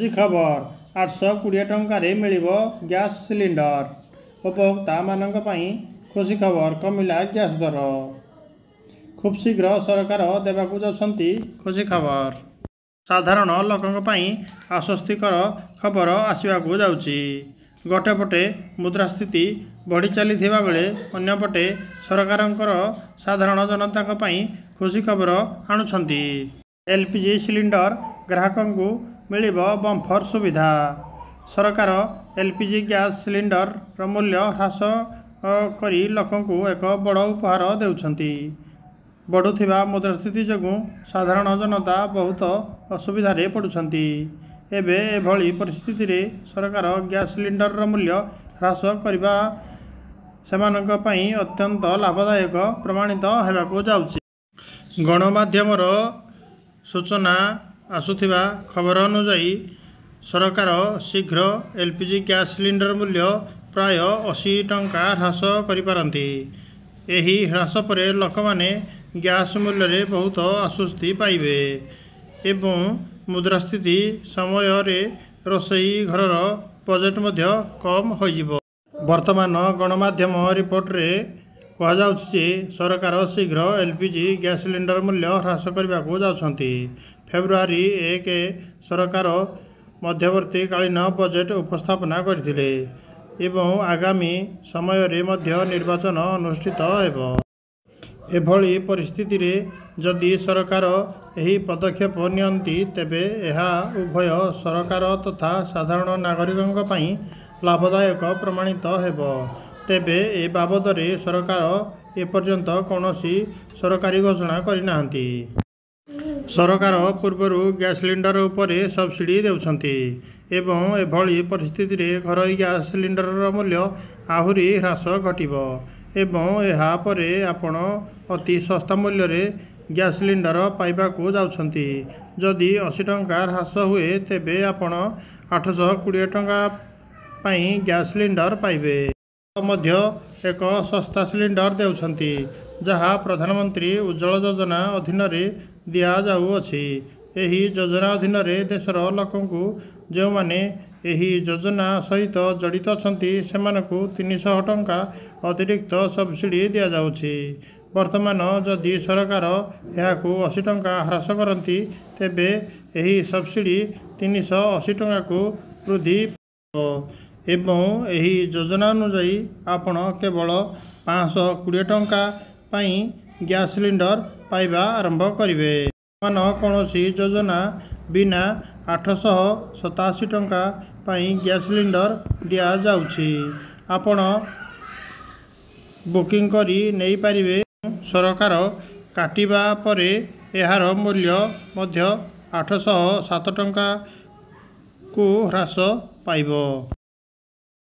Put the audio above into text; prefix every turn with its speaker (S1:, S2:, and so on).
S1: ଆଜି ଖବର ଆଠଶହ କୋଡ଼ିଏ ଟଙ୍କାରେ ମିଳିବ ଗ୍ୟାସ୍ ସିଲିଣ୍ଡର ଉପଭୋକ୍ତାମାନଙ୍କ ପାଇଁ ଖୁସି ଖବର କମିଲା ଗ୍ୟାସ୍ ଦର ଖୁବ୍ ଶୀଘ୍ର ସରକାର ଦେବାକୁ ଯାଉଛନ୍ତି ଖୁସି ଖବର ସାଧାରଣ ଲୋକଙ୍କ ପାଇଁ ଆଶ୍ୱସ୍ତିକର ଖବର ଆସିବାକୁ ଯାଉଛି ଗୋଟେ ପଟେ ମୁଦ୍ରାସ୍ଥିତି ବଢ଼ି ଚାଲିଥିବା ବେଳେ ଅନ୍ୟପଟେ ସରକାରଙ୍କର ସାଧାରଣ ଜନତାଙ୍କ ପାଇଁ ଖୁସି ଖବର ଆଣୁଛନ୍ତି ଏଲ୍ ପି ଜି ସିଲିଣ୍ଡର ଗ୍ରାହକଙ୍କୁ ମିଳିବ ବମ୍ଫର ସୁବିଧା ସରକାର ଏଲ୍ ପି ଜି ଗ୍ୟାସ୍ ସିଲିଣ୍ଡରର ମୂଲ୍ୟ ହ୍ରାସ କରି ଲୋକଙ୍କୁ ଏକ ବଡ଼ ଉପହାର ଦେଉଛନ୍ତି ବଢ଼ୁଥିବା ମୁଦ୍ରାସ୍ଥିତି ଯୋଗୁଁ ସାଧାରଣ ଜନତା ବହୁତ ଅସୁବିଧାରେ ପଡ଼ୁଛନ୍ତି ଏବେ ଏଭଳି ପରିସ୍ଥିତିରେ ସରକାର ଗ୍ୟାସ୍ ସିଲିଣ୍ଡରର ମୂଲ୍ୟ ହ୍ରାସ କରିବା ସେମାନଙ୍କ ପାଇଁ ଅତ୍ୟନ୍ତ ଲାଭଦାୟକ ପ୍ରମାଣିତ ହେବାକୁ ଯାଉଛି ଗଣମାଧ୍ୟମର ସୂଚନା ଆସୁଥିବା ଖବର ଅନୁଯାୟୀ ସରକାର ଶୀଘ୍ର L P G gas cylinder ମୂଲ୍ୟ ପ୍ରାୟ ଅଶୀ ଟଙ୍କା ହ୍ରାସ କରିପାରନ୍ତି ଏହି ହ୍ରାସ ପରେ ଲୋକମାନେ ଗ୍ୟାସ୍ ମୂଲ୍ୟରେ ବହୁତ ଆଶ୍ୱସ୍ତି ପାଇବେ ଏବଂ ମୁଦ୍ରାସ୍ଥିତି ସମୟରେ ରୋଷେଇ ଘରର ବଜେଟ୍ ମଧ୍ୟ କମ୍ ହୋଇଯିବ ବର୍ତ୍ତମାନ ଗଣମାଧ୍ୟମ ରିପୋର୍ଟରେ କୁହାଯାଉଛି ଯେ ସରକାର ଶୀଘ୍ର L P G gas cylinder ମୂଲ୍ୟ ହ୍ରାସ କରିବାକୁ ଯାଉଛନ୍ତି ଫେବୃଆରୀ ଏକ ସରକାର ମଧ୍ୟବର୍ତ୍ତୀକାଳୀନ ବଜେଟ୍ ଉପସ୍ଥାପନା କରିଥିଲେ ଏବଂ ଆଗାମୀ ସମୟରେ ମଧ୍ୟ ନିର୍ବାଚନ ଅନୁଷ୍ଠିତ ହେବ ଏଭଳି ପରିସ୍ଥିତିରେ ଯଦି ସରକାର ଏହି ପଦକ୍ଷେପ ନିଅନ୍ତି ତେବେ ଏହା ଉଭୟ ସରକାର ତଥା ସାଧାରଣ ନାଗରିକଙ୍କ ପାଇଁ ଲାଭଦାୟକ ପ୍ରମାଣିତ ହେବ ତେବେ ଏ ବାବଦରେ ସରକାର ଏପର୍ଯ୍ୟନ୍ତ କୌଣସି ସରକାରୀ ଘୋଷଣା କରିନାହାନ୍ତି ସରକାର ପୂର୍ବରୁ ଗ୍ୟାସ୍ ସିଲିଣ୍ଡର ଉପରେ ସବସିଡ଼ି ଦେଉଛନ୍ତି ଏବଂ ଏଭଳି ପରିସ୍ଥିତିରେ ଘରୋଇ ଗ୍ୟାସ୍ ସିଲିଣ୍ଡରର ମୂଲ୍ୟ ଆହୁରି ହ୍ରାସ ଘଟିବ ଏବଂ ଏହାପରେ ଆପଣ ଅତି ଶସ୍ତା ମୂଲ୍ୟରେ ଗ୍ୟାସ୍ ସିଲିଣ୍ଡର ପାଇବାକୁ ଯାଉଛନ୍ତି ଯଦି ଅଶୀ ଟଙ୍କା ହ୍ରାସ ହୁଏ ତେବେ ଆପଣ ଆଠଶହ କୋଡ଼ିଏ ଟଙ୍କା ପାଇଁ ଗ୍ୟାସ୍ ସିଲିଣ୍ଡର ପାଇବେ ମଧ୍ୟ ଏକ ଶସ୍ତା ସିଲିଣ୍ଡର ଦେଉଛନ୍ତି ଯାହା ପ୍ରଧାନମନ୍ତ୍ରୀ ଉଜ୍ଜଳ ଯୋଜନା ଅଧୀନରେ ଦିଆଯାଉଅଛି ଏହି ଯୋଜନା ଅଧୀନରେ ଦେଶର ଲୋକଙ୍କୁ ଯେଉଁମାନେ ଏହି ଯୋଜନା ସହିତ ଜଡ଼ିତ ଅଛନ୍ତି ସେମାନଙ୍କୁ ତିନିଶହ ଟଙ୍କା ଅତିରିକ୍ତ ସବସିଡ଼ି ଦିଆଯାଉଛି ବର୍ତ୍ତମାନ ଯଦି ସରକାର ଏହାକୁ ଅଶୀ ଟଙ୍କା ହ୍ରାସ କରନ୍ତି ତେବେ ଏହି ସବସିଡ଼ି ତିନିଶହ ଅଶୀ ଟଙ୍କାକୁ ବୃଦ୍ଧି ପାଇବ ଏବଂ ଏହି ଯୋଜନା ଅନୁଯାୟୀ ଆପଣ କେବଳ ପାଞ୍ଚଶହ କୋଡ଼ିଏ ଟଙ୍କା ପାଇଁ ଗ୍ୟାସ୍ ସିଲିଣ୍ଡର ପାଇବା ଆରମ୍ଭ କରିବେ ବର୍ତ୍ତମାନ କୌଣସି ଯୋଜନା ବିନା ଆଠଶହ ସତାଅଶୀ ଟଙ୍କା ପାଇଁ ଗ୍ୟାସ୍ ସିଲିଣ୍ଡର ଦିଆଯାଉଛି ଆପଣ ବୁକିଂ କରି ନେଇପାରିବେ ସରକାର କାଟିବା ପରେ ଏହାର ମୂଲ୍ୟ ମଧ୍ୟ ଆଠଶହ ସାତ ଟଙ୍କାକୁ ହ୍ରାସ ପାଇବ